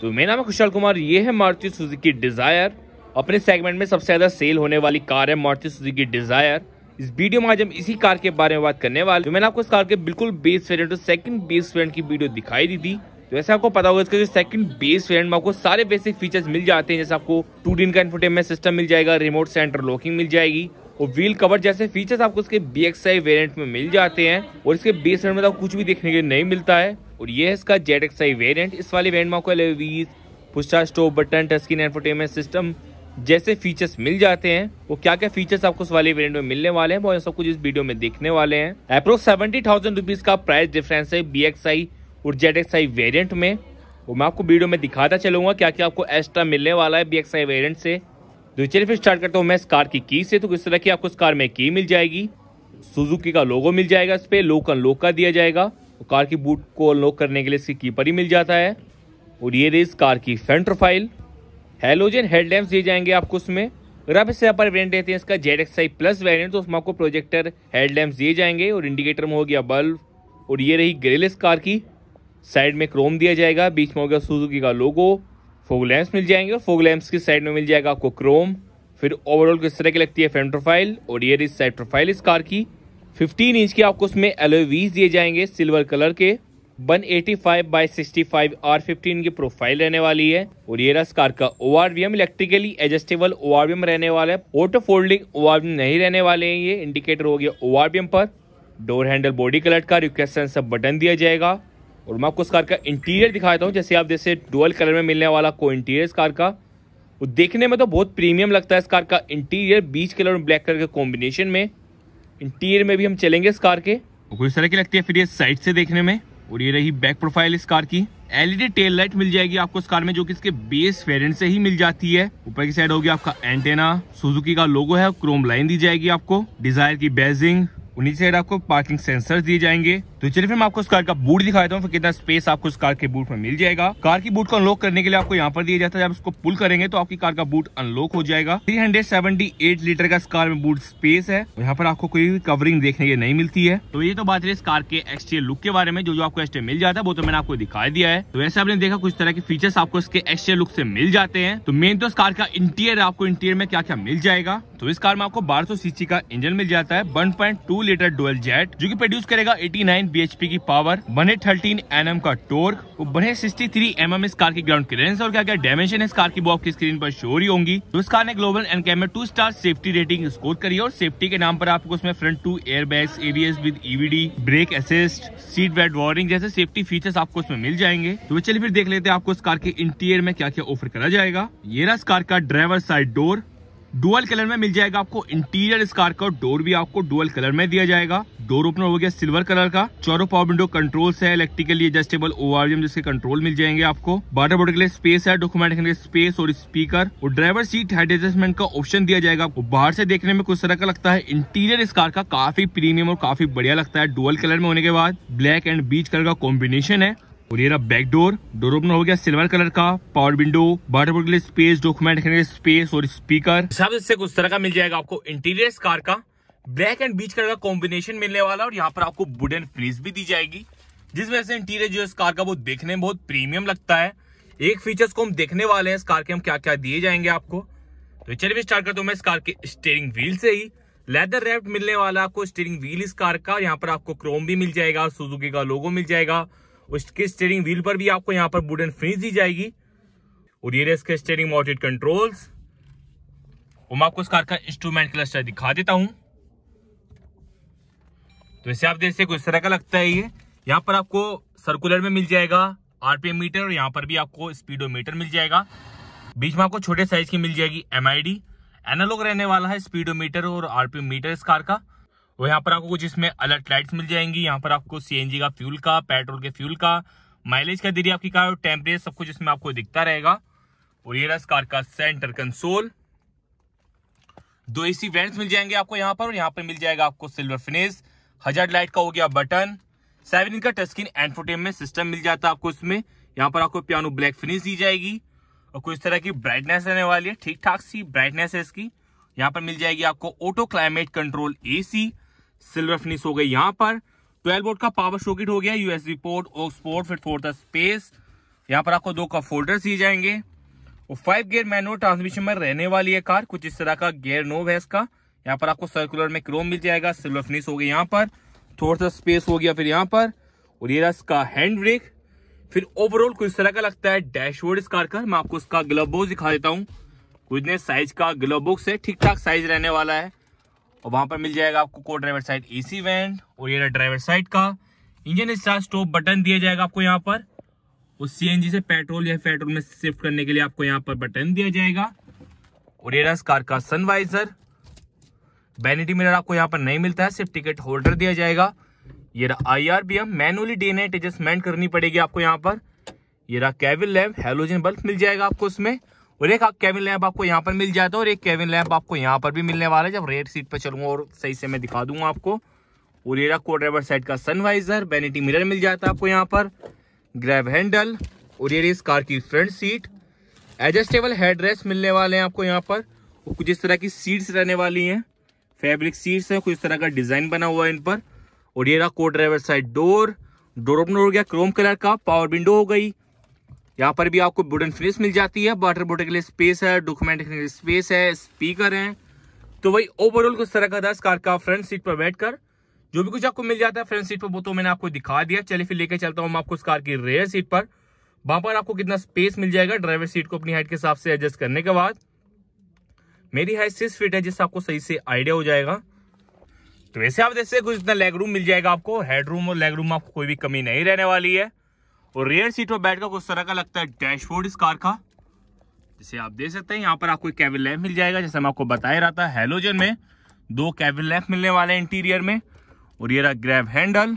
तो मेरा नाम है खुशाल कुमार ये है मारुति सुजुकी डिज़ायर अपने सेगमेंट में सबसे ज़्यादा सेल होने वाली कार है मारुति सुजुकी डिज़ायर इस वीडियो में आज हम इसी कार के बारे में बात करने वाले तो मैंने आपको इस कार के बिल्कुल बेस वेरियंट और सेकंड बेस वेरियंट की वीडियो दिखाई दी थी तो वैसे आपको पता होगा इसका जो सेकंड बेस वेरियंट में आपको सारे बेसिक फीचर्स मिल जाते हैं जैसे आपको टू डीन का इन्फोटेनमेंट सिस्टम मिल जाएगा रिमोट सेंटर लॉकिंग मिल जाएगी और व्हील कवर जैसे फीचर्स आपको इसके बी एक्स आई वेरियंट में मिल जाते हैं और इसके बेस में तो कुछ भी देखने के लिए नहीं मिलता है और ये है इसका जेड एक्स आई वेरियंट इस वाले वेरियंट में आपको एलवीज पुस्टा स्टोव बटन टस्किन एंटरटेनमेंट सिस्टम जैसे फीचर्स मिल जाते हैं वो क्या क्या फीचर्स आपको इस वाले वेरियंट में मिलने वाले हैं वो सब कुछ इस वीडियो में देखने वाले हैं अप्रोक्स सेवेंटी थाउजेंड रुपीज का प्राइस डिफरेंस है बी एक्स आई और जेड एक्स आई वेरियंट में और मैं आपको वीडियो में दिखाता चलूंगा क्या क्या आपको एक्स्ट्रा मिलने वाला है बी एक्स आई वेरियंट से तो चलिए फिर स्टार्ट करता हूँ मैं इस कार की की से तो किस तरह की आपको इस कार में की मिल जाएगी सुजुकी का लोगो मिल जाएगा इस पर लोक अनलोक का दिया जाएगा और कार की बूट को अनलॉक करने के लिए इसकी कीपर ही मिल जाता है और ये रही इस कार की फ्रंट प्रोफाइल हेलोजन हेडलैम्प दिए जाएंगे आपको उसमें अगर आप इससे यहाँ पर वेरियंट देते हैं इसका Z X I plus variant तो उसमें आपको प्रोजेक्टर हेडलैम्प दिए जाएंगे और इंडिकेटर में हो गया बल्ब और ये रही ग्रेलेस कार की साइड में क्रोम दिया जाएगा बीच में हो गया सुजुकी का लोगो फोग लैम्प मिल जाएंगे और फोग लैम्प की साइड में मिल जाएगा आपको क्रोम फिर ओवरऑल किस तरह की लगती है फ्रंट प्रोफाइल और ये इस साइड प्रोफाइल इस कार की 15 इंच के आपको उसमें एलोवीज दिए जाएंगे सिल्वर कलर के 185 eighty five by sixty five R fifteen की प्रोफाइल रहने वाली है और ये रस कार का O V M electrically adjustable O R V M रहने वाला है auto folding O R V M नहीं रहने वाले हैं ये इंडिकेटर हो गया ओ आर वी एम पर डोर हैंडल बॉडी कलर का रिक्वेस्ट सेंसर बटन दिया जाएगा और मैं आपको इस कार का इंटीरियर दिखाता हूँ जैसे आप जैसे डुअल कलर में मिलने वाला को इंटीरियर इस कार का और देखने में तो बहुत प्रीमियम लगता है इस कार का इंटीरियर बीच कलर और ब्लैक कलर के कॉम्बिनेशन में इंटीरियर में भी हम चलेंगे इस कार के कुछ तरह की लगती है फिर ये साइड से देखने में और ये रही बैक प्रोफाइल इस कार की एलईडी टेल लाइट मिल जाएगी आपको इस कार में जो कि इसके बेस वेरिएंट से ही मिल जाती है ऊपर की साइड होगी आपका एंटेना सुजुकी का लोगो है क्रोम लाइन दी जाएगी आपको डिजायर की बेजिंग उन्हीं साइड आपको पार्किंग सेंसर दिए जाएंगे तो चलिए फिर मैं आपको इस कार का बूट दिखा देता हूँ फिर कितना स्पेस आपको इस कार के बूट में मिल जाएगा कार की बूट को अनलॉक करने के लिए आपको यहाँ पर दिया जाता है जब इसको पुल करेंगे तो आपकी कार का बूट अनलॉक हो जाएगा 378 लीटर का इस कार में बूट स्पेस है यहाँ पर आपको कोई भी कवरिंग देखने के नहीं मिलती है तो ये तो बात रही इस कार के एक्सटीरियर लुक के बारे में जो जो आपको एक्सटीरियर मिल जाता है वो तो मैंने आपको दिखाई दिया है तो वैसे आपने देखा कुछ तरह के फीचर्स आपको इसके एक्सटीरियर लुक से मिल जाते हैं तो मेन तो इस कार का इंटीरियर आपको इंटीरियर में क्या क्या मिल जाएगा तो इस कार में आपको बारह सीसी का इंजन मिल जाता है वन लीटर डुअल जेट जो की प्रोड्यूस करेगा एटी नाइन 1 bhp की पावर बने थर्टीन एन का टोर्क बने 63 थ्री एम इस कार की ग्राउंड क्लियरेंस और क्या क्या डायमेंशन इस कार की बॉक की स्क्रीन पर शो ही होंगी तो इस कार ने ग्लोबल एन कैमे two star safety rating score करी और सेफ्टी के नाम पर आपको उसमें front two air bag ABS with EVD brake assist seat belt warning जैसे सेफ्टी फीचर्स आपको उसमें मिल जाएंगे तो चलिए फिर देख लेते हैं आपको इस कार के इंटीरियर में क्या क्या ऑफर करा जाएगा ये रहा इस कार का driver side door dual colour में मिल जाएगा आपको इंटीरियर इस कार का डोर भी आपको डुअल कलर में दिया जाएगा डोर ओपनर हो गया सिल्वर कलर का चारो पावर विंडो कंट्रोल है इलेक्ट्रिकली एडजस्टेबल ओआरएम जिसके कंट्रोल मिल जाएंगे आपको बाटर बोर्ड के लिए स्पेस है डॉक्यूमेंट के लिए स्पेस और स्पीकर और ड्राइवर सीट हेड एडजस्टमेंट का ऑप्शन दिया जाएगा आपको बाहर से देखने में कुछ तरह का लगता है इंटीरियर इस कार का काफी प्रीमियम और काफी बढ़िया लगता है डुअल कलर में होने के बाद ब्लैक एंड बीच कलर का कॉम्बिनेशन है और ये रहा बैक डोर डोर ओपनर हो गया सिल्वर कलर का पावर विंडो बोर्ड के लिए स्पेस डॉक्यूमेंट के लिए स्पेस और स्पीकर सब इससे कुछ तरह का मिल जाएगा आपको इंटीरियर कार का ब्लैक एंड बीच कलर का कॉम्बिनेशन मिलने वाला और यहाँ पर आपको वुडन फ्रीज भी दी जाएगी जिस वजह से इंटीरियर जो इस कार का वो देखने में बहुत प्रीमियम लगता है एक फीचर्स को हम देखने वाले हैं इस कार के हम क्या क्या दिए जाएंगे आपको तो चलिए स्टार्ट करता हूँ मैं इस कार के स्टेयरिंग व्हील से ही लेदर रैप मिलने वाला आपको स्टेयरिंग व्हील इस कार का यहाँ पर आपको क्रोम भी मिल जाएगा सुजुकी का लोगो मिल जाएगा उसके स्टेयरिंग व्हील पर भी आपको यहाँ पर वुडन फ्रीज दी जाएगी और ये इसके स्टेयरिंग माउंटेड कंट्रोल्स और मैं आपको इस कार का इंस्ट्रूमेंट क्लस्टर दिखा देता हूँ तो इसे आप देख सकते इस तरह का लगता है ये यहाँ पर आपको सर्कुलर में मिल जाएगा आरपीएम मीटर और यहाँ पर भी आपको स्पीडोमीटर मिल जाएगा बीच में आपको छोटे साइज की मिल जाएगी एम एनालॉग रहने वाला है स्पीडोमीटर और आरपीएम मीटर इस कार का और यहाँ पर आपको कुछ इसमें अलर्ट लाइट्स मिल जाएंगी यहाँ पर आपको सीएनजी का फ्यूल का पेट्रोल के फ्यूल का माइलेज का दे आपकी कार और टेम्परेचर सब कुछ इसमें आपको दिखता रहेगा और ये रहा इस कार का सेंटर कंसोल दो एसी वेंट्स मिल जाएंगे आपको यहाँ पर और यहाँ पर मिल जाएगा आपको सिल्वर फिनिश हजार लाइट का हो गया बटन सेवन इंच का टच स्क्रीन एंड में सिस्टम मिल जाता है आपको इसमें यहाँ पर आपको पियानो ब्लैक फिनिश दी जाएगी और कुछ तरह की ब्राइटनेस रहने वाली है ठीक ठाक सी ब्राइटनेस है इसकी यहाँ पर मिल जाएगी आपको auto climate control AC silver finish हो गई यहाँ पर ट्वेल्व वोल्ट का पावर शोकिट हो गया USB port aux port fit for the space यहाँ पर आपको दो का फोल्डर दिए जाएंगे और फाइव गियर मैनुअल ट्रांसमिशन में रहने वाली है कार कुछ इस तरह का गियर नोव है इसका यहाँ पर आपको सर्कुलर में क्रोम मिल जाएगा सिल्वर फिनिश हो यहाँ पर थोड़ा सा स्पेस हो गया फिर यहाँ पर और ये इसका हैंड ब्रेक फिर ओवरऑल कुछ तरह का लगता है डैशबोर्ड इस कार का मैं आपको इसका ग्लव बॉक्स दिखा देता हूँ कुछ ने साइज का ग्लव बॉक्स है ठीक ठाक साइज रहने वाला है और वहां पर मिल जाएगा आपको को ड्राइवर साइड एसी वैन और ये रहा ड्राइवर साइड का इंजन स्टार्ट स्टॉप बटन दिया जाएगा आपको यहाँ पर और सी से पेट्रोल या पेट्रोल में शिफ्ट करने के लिए आपको यहाँ पर बटन दिया जाएगा और ये रहा इस कार का सनवाइजर वैनिटी मिरर आपको यहाँ पर नहीं मिलता है सिर्फ टिकट होल्डर दिया जाएगा ये रहा I R B M manually day night adjustment करनी पड़ेगी आपको यहाँ पर ये रहा कैबिन लैम्प हेलोजन बल्ब मिल जाएगा आपको उसमें और एक कैबिन लैम्प आपको यहाँ पर मिल जाता है और एक कैबिन लैम्प आपको यहाँ पर भी मिलने वाला है जब रेड सीट पर चलूंगा और सही से मैं दिखा दूंगा आपको और ये रहा को ड्राइवर साइड का सनवाइजर बेनिटी मिरर मिल जाता है आपको यहाँ पर ग्रैब हैंडल और ये इस कार की फ्रंट सीट एडजस्टेबल हेड मिलने वाले हैं आपको यहाँ पर कुछ इस तरह की सीट्स रहने वाली हैं फैब्रिक सीट्स हैं कुछ इस तरह का डिजाइन बना हुआ है इन पर और ये रहा को driver side door door opener हो गया क्रोम कलर का पावर विंडो हो गई यहाँ पर भी आपको वुडन फिनिश मिल जाती है वाटर बोटल के लिए स्पेस है डॉक्यूमेंट के लिए स्पेस है स्पीकर है तो वही ओवरऑल कुछ तरह का था इस कार का फ्रंट सीट पर बैठकर जो भी कुछ आपको मिल जाता है फ्रंट सीट पर वो तो मैंने आपको दिखा दिया चलिए फिर लेके चलता हूँ मैं आपको इस कार की रेयर सीट पर वहां पर आपको कितना स्पेस मिल जाएगा ड्राइवर सीट को अपनी हाइट के हिसाब से एडजस्ट करने के बाद मेरी हाइट सिक्स फीट है जिससे आपको सही से आइडिया हो जाएगा तो वैसे आप सकते कुछ इतना लेग रूम मिल जाएगा आपको हेड रूम और लेग रूम में आपको कोई भी कमी नहीं रहने वाली है और रेयर सीट पर बैठ कर कुछ तरह का लगता है डैशबोर्ड इस कार का जिसे आप देख सकते हैं यहाँ पर आपको कैबिन लैम्प मिल जाएगा जैसे मैं आपको बताया रहा था हेलोजन में दो कैबिन लैम्प मिलने वाले हैं इंटीरियर में और ये रहा ग्रैब हैंडल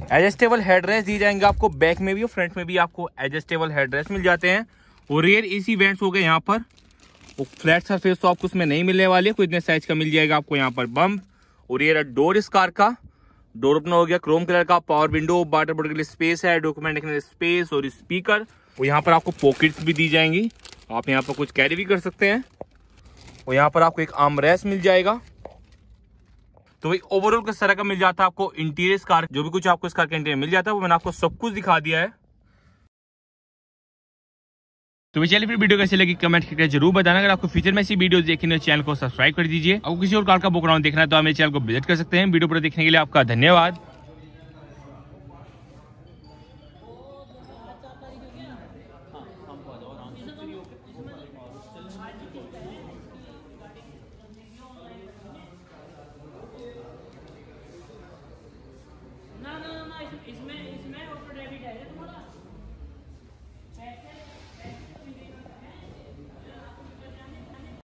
एडजस्टेबल हेडरेस्ट दी जाएंगे आपको बैक में भी और फ्रंट में भी आपको एडजस्टेबल हेडरेस्ट मिल जाते हैं और रेयर ए सी हो गए यहाँ पर वो फ्लैट सरफेस तो आपको उसमें नहीं मिलने वाली है कोई इतने साइज का मिल जाएगा आपको यहाँ पर बम्प और ये डोर इस कार का डोर ओपन हो गया क्रोम कलर का पावर विंडो वाटर बोर्ड के लिए स्पेस है डॉक्यूमेंट के लिए स्पेस और स्पीकर और यहाँ पर आपको पॉकेट्स भी दी जाएंगी आप यहाँ पर कुछ कैरी भी कर सकते हैं और यहाँ पर आपको एक आम रेस मिल जाएगा तो भाई ओवरऑल किस तरह का मिल जाता है आपको इंटीरियर कार जो भी कुछ आपको इस कार के इंटीरियर मिल जाता है वो मैंने आपको सब कुछ दिखा दिया है तो वह चलिए फिर वीडियो कैसे लगी कमेंट करके जरूर बताना अगर आपको फ्यूचर में ऐसी वीडियो देखने चैनल को सब्सक्राइब कर दीजिए और किसी और कार का बुक देखना है तो आप मेरे चैनल को विजिट कर सकते हैं वीडियो पूरा देखने के लिए आपका धन्यवाद इसमें इसमें डेबिट है